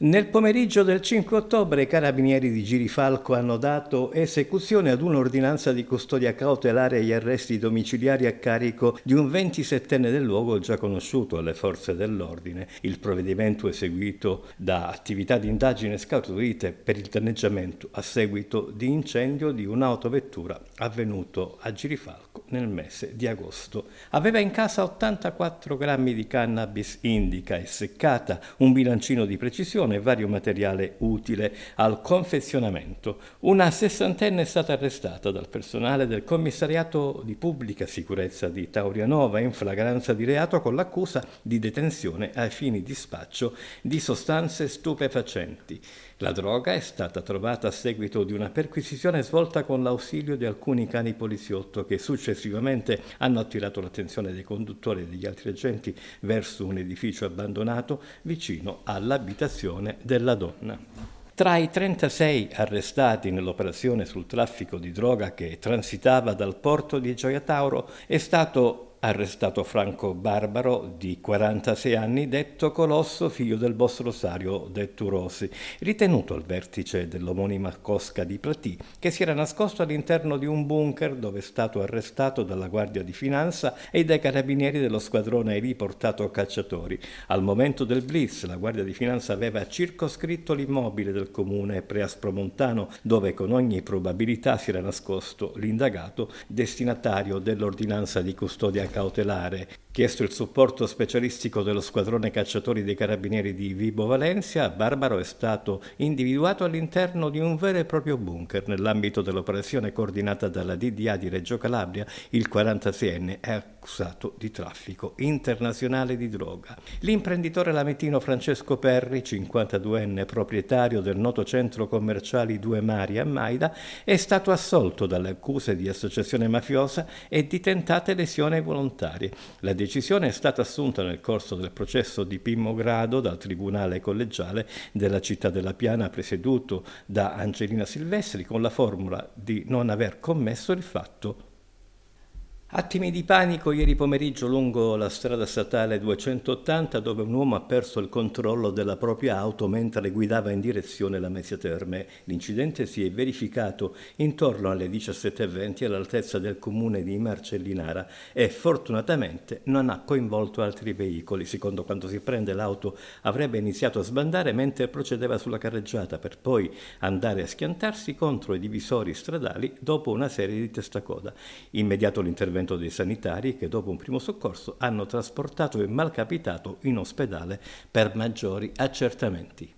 Nel pomeriggio del 5 ottobre i carabinieri di Girifalco hanno dato esecuzione ad un'ordinanza di custodia cautelare agli arresti domiciliari a carico di un 27enne del luogo già conosciuto alle forze dell'ordine. Il provvedimento è seguito da attività di indagine scaturite per il danneggiamento a seguito di incendio di un'autovettura avvenuto a Girifalco nel mese di agosto. Aveva in casa 84 grammi di cannabis indica e seccata, un bilancino di precisione e vario materiale utile al confezionamento. Una sessantenne è stata arrestata dal personale del commissariato di pubblica sicurezza di Taurianova in flagranza di reato con l'accusa di detenzione ai fini di spaccio di sostanze stupefacenti. La droga è stata trovata a seguito di una perquisizione svolta con l'ausilio di alcuni cani poliziotto che successivamente successivamente hanno attirato l'attenzione dei conduttori e degli altri agenti verso un edificio abbandonato vicino all'abitazione della donna. Tra i 36 arrestati nell'operazione sul traffico di droga che transitava dal porto di Gioia Tauro è stato arrestato Franco Barbaro di 46 anni, detto Colosso, figlio del boss Rosario de Turosi, ritenuto al vertice dell'omonima cosca di Platì, che si era nascosto all'interno di un bunker dove è stato arrestato dalla Guardia di Finanza e dai carabinieri dello squadrone riportato cacciatori. Al momento del blitz la Guardia di Finanza aveva circoscritto l'immobile del comune preaspromontano dove con ogni probabilità si era nascosto l'indagato destinatario dell'ordinanza di custodia cautelare chiesto il supporto specialistico dello squadrone cacciatori dei carabinieri di Vibo Valencia, Barbaro è stato individuato all'interno di un vero e proprio bunker nell'ambito dell'operazione coordinata dalla DDA di Reggio Calabria, il 46enne è accusato di traffico internazionale di droga. L'imprenditore lametino Francesco Perri, 52enne proprietario del noto centro commerciale Due Mari a Maida, è stato assolto dalle accuse di associazione mafiosa e di tentate lesioni volontarie. La decisione è stata assunta nel corso del processo di primo grado dal Tribunale collegiale della città della Piana presieduto da Angelina Silvestri con la formula di non aver commesso il fatto Attimi di panico ieri pomeriggio lungo la strada statale 280 dove un uomo ha perso il controllo della propria auto mentre guidava in direzione la Mezzia Terme. L'incidente si è verificato intorno alle 17.20 all'altezza del comune di Marcellinara e fortunatamente non ha coinvolto altri veicoli. Secondo quanto si prende l'auto avrebbe iniziato a sbandare mentre procedeva sulla carreggiata per poi andare a schiantarsi contro i divisori stradali dopo una serie di testacoda. Immediato l'intervento l'intervento dei sanitari che dopo un primo soccorso hanno trasportato il malcapitato in ospedale per maggiori accertamenti.